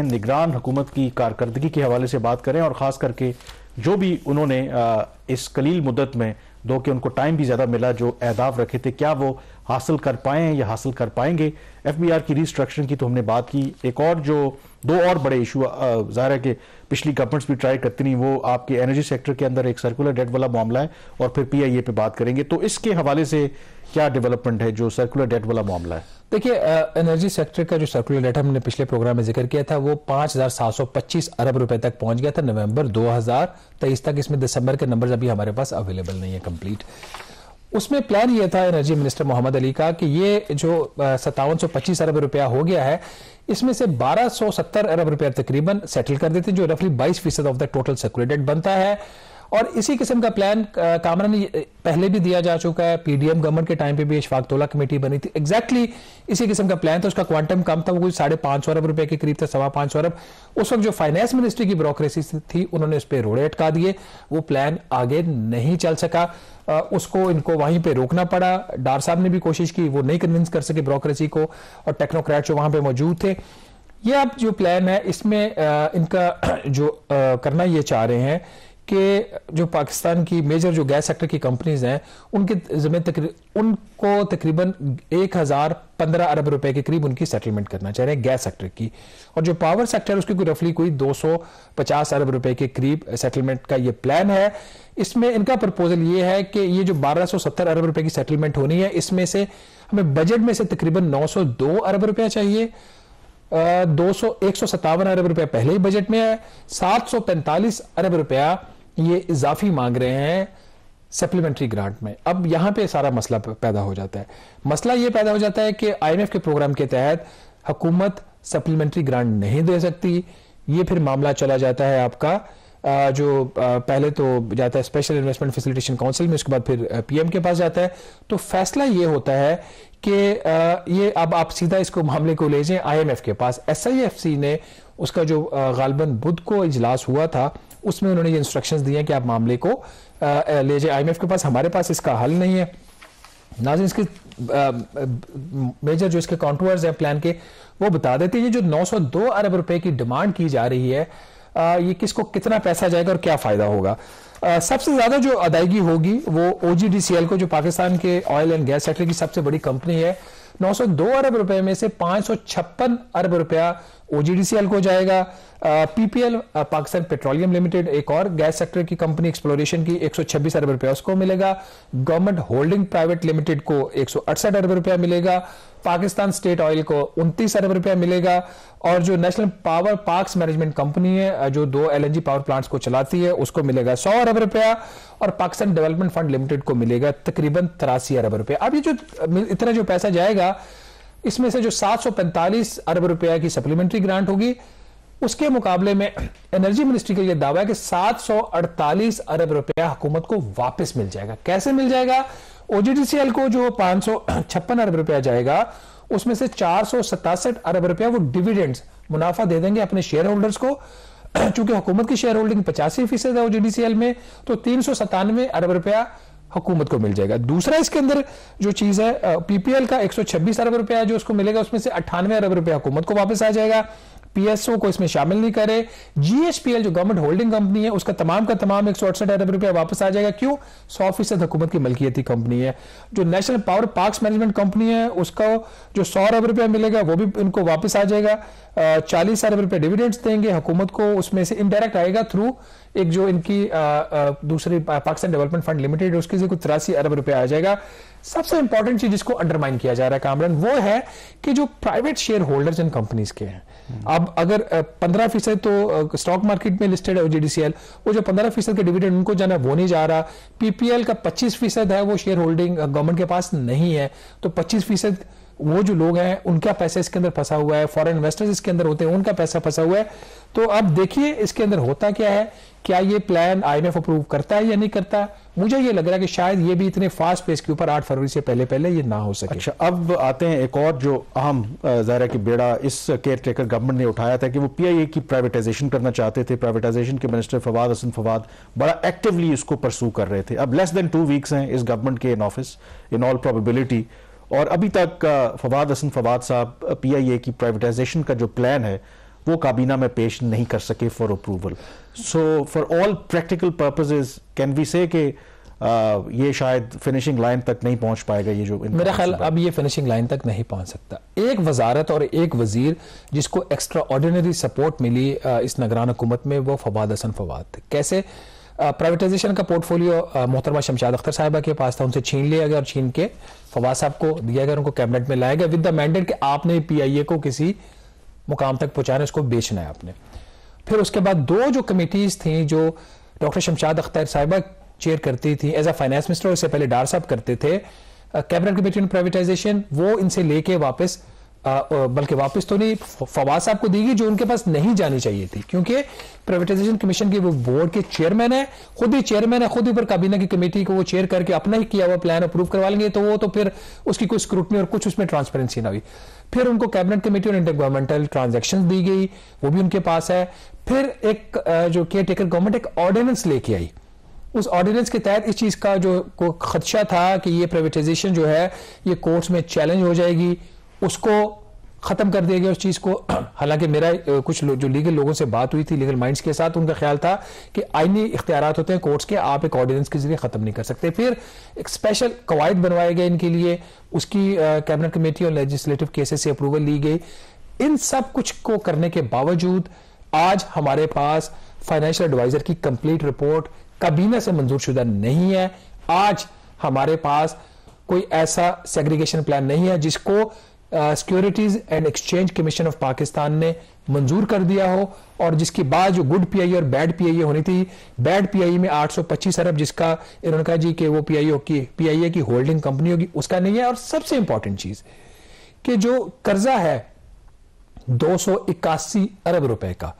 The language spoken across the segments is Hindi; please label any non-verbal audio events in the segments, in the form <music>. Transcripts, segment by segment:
निगरान हुकूमत की कारकर्दगी के हवाले से बात करें और ख़ास करके जो भी उन्होंने इस कलील मुद्दत में दो कि उनको टाइम भी ज़्यादा मिला जो अहदाफ रखे थे क्या वो हासिल कर पाए हैं या हासिल कर पाएंगे एफ बी आर की रिस्ट्रक्चरिंग की तो हमने बात की एक और जो दो और बड़े इशू ज़ाहिर है कि पिछली गवर्नमेंट्स भी ट्राई करती नहीं वो आपके एनर्जी सेक्टर के अंदर एक सर्कुलर डेट वाला मामला है और फिर पी आई ए पे बात करेंगे तो इसके हवाले से क्या डेवलपमेंट है जो सर्कुलर डेट वाला मामला है देखिए एनर्जी सेक्टर का जो सर्कुलर डेट हमने पिछले प्रोग्राम में जिक्र किया था वो पच्चीस अरब रुपए तक पहुंच गया था नवंबर तेईस तक इसमें दिसंबर के नंबर्स अभी हमारे पास अवेलेबल नहीं है कंप्लीट उसमें प्लान ये था एनर्जी मिनिस्टर मोहम्मद अली का कि ये जो सत्तावन सौ पच्चीस अरब रुपया हो गया है इसमें से 1270 अरब रुपया तकरीबन सेटल कर देते जो रफली 22 फीसद ऑफ द टोटल सर्कुलेटेड बनता है और इसी किस्म का प्लान कामरा ने पहले भी दिया जा चुका है पीडीएम गवर्नमेंट के टाइम पे भी इशफाक तोला कमेटी बनी थी एग्जैक्टली exactly इसी किस्म का प्लान था उसका क्वांटम कम था वो कुछ साढ़े पांच सौ अरब रुपए के करीब था सवा पांच सौ अरब उस वक्त जो फाइनेंस मिनिस्ट्री की ब्रोक्रेसी थी उन्होंने उस पर रोड़े अटका दिए वो प्लान आगे नहीं चल सका उसको इनको वहीं पे रोकना पड़ा डार साहब ने भी कोशिश की वो नहीं कन्विंस कर सके ब्रोक्रेसी को और टेक्नोक्रैट जो वहां पे मौजूद थे ये अब जो प्लान है इसमें इनका <clears throat> जो करना ये चाह रहे हैं कि जो पाकिस्तान की मेजर जो गैस सेक्टर की कंपनीज हैं उनके जिम्मे तक उनको तकरीबन एक हजार पंद्रह अरब रुपए के करीब उनकी सेटलमेंट करना चाह रहे हैं गैस सेक्टर की और जो पावर सेक्टर उसकी कोई रफली कोई दो सौ पचास अरब रुपए के करीब सेटलमेंट का ये प्लान है इसमें इनका प्रपोजल ये है कि ये जो सत्तर अरब रुपए की सेटलमेंट होनी है इसमें से हमें बजट में से तकरीबन दो अरब रुपया चाहिए दो सौ एक सौ सत्तावन अरब रुपया पहले ही बजट में है सात सौ पैंतालीस अरब रुपया ये इजाफी मांग रहे हैं सप्लीमेंट्री ग्रांट में अब यहां पे सारा मसला पैदा हो जाता है मसला ये पैदा हो जाता है कि आईएमएफ के प्रोग्राम के तहत हुकूमत सप्लीमेंट्री ग्रांट नहीं दे सकती ये फिर मामला चला जाता है आपका जो पहले तो जाता है स्पेशल इन्वेस्टमेंट फैसिलिटेशन काउंसिल में उसके बाद फिर पीएम के पास जाता है तो फैसला ये होता है कि ये अब आप सीधा इसको मामले को ले जाएं आईएमएफ के पास एसआईएफसी ने उसका जो गालबन बुध को इजलास हुआ था उसमें उन्होंने ये इंस्ट्रक्शन दिए हैं कि आप मामले को ले जाए आई के पास हमारे पास इसका हल नहीं है नाजिन इसके मेजर जो इसके कॉन्टूअर्स हैं प्लान के वो बता देते हैं जो 902 अरब रुपए की डिमांड की जा रही है आ, ये किसको कितना पैसा जाएगा और क्या फायदा होगा आ, सबसे ज्यादा जो अदायगी होगी वो ओजीडीसीएल को जो पाकिस्तान के ऑयल एंड गैस सेक्टर की सबसे बड़ी कंपनी है 902 अरब रुपए में से 556 अरब रुपया ओजीडीसीएल को जाएगा पीपीएल पाकिस्तान पेट्रोलियम लिमिटेड एक और गैस सेक्टर की कंपनी एक्सप्लोरेशन की 126 अरब रुपया उसको मिलेगा गवर्नमेंट होल्डिंग प्राइवेट लिमिटेड को एक अरब रुपया मिलेगा पाकिस्तान स्टेट ऑयल को उनतीस अरब रुपया मिलेगा और जो national power parks management company है जो दो एलएनजी पावर प्लांट्स को चलाती है उसको मिलेगा सौ अरब रुपया और पाकिस्तान डेवलपमेंट फंड लिमिटेड को मिलेगा तकरीबन तिरासी अरब रुपया अब ये जो इतना जो पैसा जाएगा इसमें से जो 745 अरब रुपया की सप्लीमेंट्री ग्रांट होगी उसके मुकाबले में एनर्जी मिनिस्ट्री का यह दावा है कि 748 अरब रुपया हुकूमत को वापस मिल जाएगा कैसे मिल जाएगा ओजीडीसीएल को जो पांच अरब रुपया जाएगा उसमें से चार अरब रुपया वो डिविडेंड मुनाफा दे देंगे अपने शेयर होल्डर्स को <clears throat> चूंकि हुकूमत की शेयर होल्डिंग पचासी फीसद है ओजीडीसीएल में तो तीन अरब रुपया हुकूमत को मिल जाएगा दूसरा इसके अंदर जो चीज है पीपीएल का 126 अरब रुपया जो उसको मिलेगा उसमें से अट्ठानवे अरब रुपया हुकूमत को वापस आ जाएगा पीएसओ को इसमें शामिल नहीं करे जीएसपीएल जो गवर्नमेंट होल्डिंग कंपनी है उसका तमाम का तमाम एक अरब रुपया वापस आ जाएगा क्यों सौ फीसद हुकूमत की मलकियती कंपनी है जो national power parks management company है उसका जो सौ अरब रुपया मिलेगा वो भी उनको वापस आ जाएगा चालीस अरब रुपया डिविडेंड्स देंगे हुकूमत को उसमें से इनडायरेक्ट आएगा थ्रू एक जो इनकी आ, आ, दूसरी पाकिस्तान डेवलपमेंट फंड लिमिटेड उसके लिए कुछ तिरासी अरब रुपया आ जाएगा सबसे इंपॉर्टेंट चीज जिसको अंडरमाइन किया जा रहा है कामरन वो है कि जो प्राइवेट शेयर होल्डर्स इन कंपनीज के हैं हम्म। अब अगर पंद्रह फीसद तो स्टॉक मार्केट में लिस्टेड है जीडीसीएल वो जो पंद्रह फीसद के डिविडेंड उनको जाना वो नहीं जा रहा पीपीएल का पच्चीस फीसद है वो शेयर होल्डिंग गवर्नमेंट के पास नहीं है तो पच्चीस फीसद वो जो लोग हैं उनका पैसा इसके अंदर फंसा हुआ है फॉरेन इन्वेस्टर्स इसके अंदर होते हैं उनका पैसा फंसा हुआ है तो अब देखिए इसके अंदर होता क्या है क्या ये प्लान आईएमएफ अप्रूव करता है या नहीं करता मुझे ये लग रहा है कि शायद ये भी इतने फास्ट पेस के ऊपर आठ फरवरी से पहले पहले ये ना हो सके अच्छा अब आते हैं एक और जो अहम जाहिर की बेड़ा इस केयर टेकर गवर्नमेंट ने उठाया था कि वो पीआईए की प्राइवेटाइजेशन करना चाहते थे प्राइवेटाइजेशन के मिनिस्टर फवाद हसन फवाद बड़ा एक्टिवली इसको परसू कर रहे थे अब लेस देन टू वीक्स हैं इस गवर्नमेंट के इन ऑफिस इन ऑल प्रोबेबिलिटी और अभी तक फवाद हसन फवाद साहब पीआईए की प्राइवेटाइजेशन का जो प्लान है वो काबीना में पेश नहीं कर सके for approval so for all practical purposes can we say के ये शायद फिनिशिंग लाइन तक नहीं पहुंच पाएगा ये जो मेरा ख्याल अब ये फिनिशिंग लाइन तक नहीं पहुंच सकता एक वजारत और एक वजीर जिसको एक्स्ट्रा ऑर्डिनरी सपोर्ट मिली इस नगरान हुकूमत में वो फवाद हसन फवाद थे कैसे प्राइवेटाइजेशन uh, का पोर्टफोलियो uh, मोहतरमा शमशाद अख्तर साहिबा के पास था उनसे छीन लिया गया और छीन के फवाद साहब को दिया गया उनको कैबिनेट में लाया गया विद द मैंडेट कि आपने पीआईए को किसी मुकाम तक पहुंचाना उसको बेचना है आपने फिर उसके बाद दो जो कमेटीज थी जो डॉक्टर शमशाद अख्तर साहिबा चेयर करती थी एज अ फाइनेंस मिनिस्टर उससे पहले डार साहब करते थे कैबिनेट कमेटी ऑन प्राइवेटाइजेशन वो इनसे लेके वापस बल्कि वापस तो नहीं फवाद साहब को दी गई जो उनके पास नहीं जानी चाहिए थी क्योंकि प्राइवेटाइजेशन कमीशन के वो बोर्ड के चेयरमैन है खुद ही चेयरमैन है खुद ही पर काबीना की कमेटी को वो चेयर करके अपना ही किया हुआ प्लान अप्रूव करवा लेंगे तो वो तो फिर उसकी कोई स्क्रूटनी और कुछ उसमें ट्रांसपेरेंसी ना हुई फिर उनको कैबिनेट कमेटी और इंटर गवर्नमेंटल ट्रांजेक्शन दी गई वो भी उनके पास है फिर एक जो केयर टेकर गवर्नमेंट एक ऑर्डिनेंस लेके आई उस ऑर्डिनेंस के तहत इस चीज का जो खदशा था कि ये प्राइवेटाइजेशन जो है ये कोर्ट्स में चैलेंज हो जाएगी उसको ख़त्म कर दिया गया उस चीज़ को <clears throat> हालांकि मेरा कुछ लो, जो लीगल लोगों से बात हुई थी लीगल माइंड्स के साथ उनका ख्याल था कि आइनी इख्तियार होते हैं कोर्ट्स के आप एक ऑर्डिनेंस के जरिए ख़त्म नहीं कर सकते फिर एक स्पेशल कवायद बनवाए गए इनके लिए उसकी कैबिनेट कमेटी और लेजिस्लेटिव केसेस से अप्रूवल ली गई इन सब कुछ को करने के बावजूद आज हमारे पास फाइनेंशियल एडवाइजर की कंप्लीट रिपोर्ट काबीना से मंजूर शुदा नहीं है आज हमारे पास कोई ऐसा सेग्रीगेशन प्लान नहीं है जिसको securities and exchange commission of Pakistan ने मंजूर कर दिया हो और जिसके बाद जो गुड पीआई e और बैड पीआई e होनी थी बैड पीआई e में 825 अरब जिसका इन्होंने कहा जी के वो पीआईओ की पीआईए की होल्डिंग कंपनी होगी उसका नहीं है और सबसे इंपॉर्टेंट चीज कि जो कर्जा है दो अरब रुपए का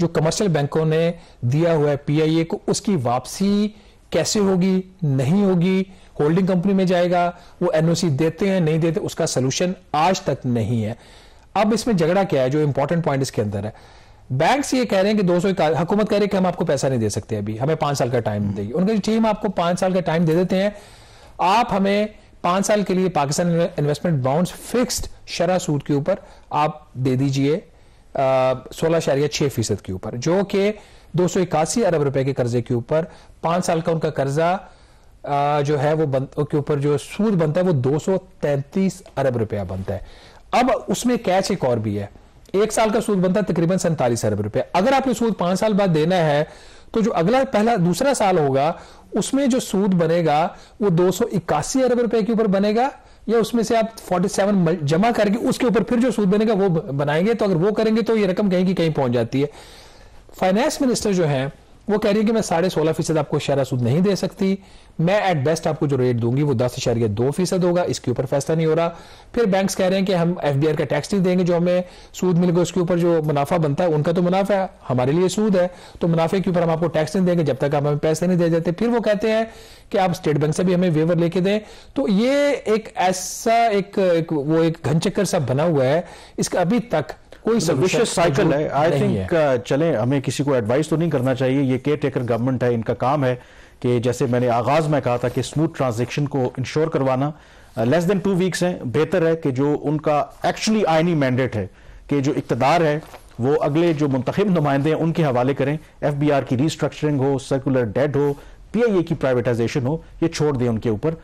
जो कमर्शियल बैंकों ने दिया हुआ है पीआईए को उसकी वापसी कैसे होगी नहीं होगी होल्डिंग कंपनी में जाएगा वो एनओसी देते हैं नहीं देते उसका सोल्यूशन आज तक नहीं है अब इसमें झगड़ा क्या है जो इंपॉर्टेंट पॉइंट इसके अंदर है बैंक्स ये कह रहे हैं कि दो सौ हुकूमत कह रही है कि हम आपको पैसा नहीं दे सकते अभी हमें पांच साल का टाइम हम्म। देगी ठीक टीम आपको पांच साल का टाइम दे देते हैं आप हमें पांच साल के लिए पाकिस्तान इन्वेस्टमेंट बाउंड फिक्स्ड शरा सूद के ऊपर आप दे दीजिए सोलह शारिया छह फीसद के ऊपर जो कि दो सौ इक्यासी अरब रुपए के कर्जे के ऊपर पांच साल का उनका कर्जा जो है वो बन, के ऊपर जो सूद बनता है वो 233 अरब रुपया बनता है अब उसमें कैच एक और भी है एक साल का सूद बनता है तकरीबन सैंतालीस अरब रुपया अगर आपको सूद पांच साल बाद देना है तो जो अगला पहला दूसरा साल होगा उसमें जो सूद बनेगा वो दो अरब रुपए के ऊपर बनेगा या उसमें से आप 47 जमा करके उसके ऊपर फिर जो सूद बनेगा वो बनाएंगे तो अगर वो करेंगे तो ये रकम कहीं की कहीं पहुंच जाती है फाइनेंस मिनिस्टर जो है वो कह रही है कि मैं साढ़े सोलह फीसद आपको शरा सूद नहीं दे सकती मैं एट बेस्ट आपको जो रेट दूंगी वो दस इशारे दो फीसद होगा इसके ऊपर फैसला नहीं हो रहा फिर बैंक कह रहे हैं कि हम एफ का टैक्स नहीं देंगे जो हमें सूद मिल गया उसके ऊपर जो मुनाफा बनता है उनका तो मुनाफा है हमारे लिए सूद है तो मुनाफे के ऊपर हम आपको टैक्स नहीं देंगे जब तक आप हमें पैसे नहीं दे जाते फिर वो कहते हैं कि आप स्टेट बैंक से भी हमें वेवर लेके दें तो ये एक ऐसा एक, एक वो एक घनचक्कर सा बना हुआ है इसका अभी तक कोई विशेष मतलब साइकिल है आई थिंक चले हमें किसी को एडवाइस तो नहीं करना चाहिए ये केयर टेकर गवर्नमेंट है इनका काम है कि जैसे मैंने आगाज में कहा था कि स्मूथ ट्रांजेक्शन को इंश्योर करवाना लेस देन टू वीक्स हैं बेहतर है कि जो उनका एक्चुअली आइनी मैंडेट है कि जो इकतदार है वो अगले जो मुंतब नुमाइंदे हैं उनके हवाले करें एफ बी आर की रिस्ट्रक्चरिंग हो सर्कुलर डेड हो पी आई ए की प्राइवेटाइजेशन हो ये छोड़ दें उनके ऊपर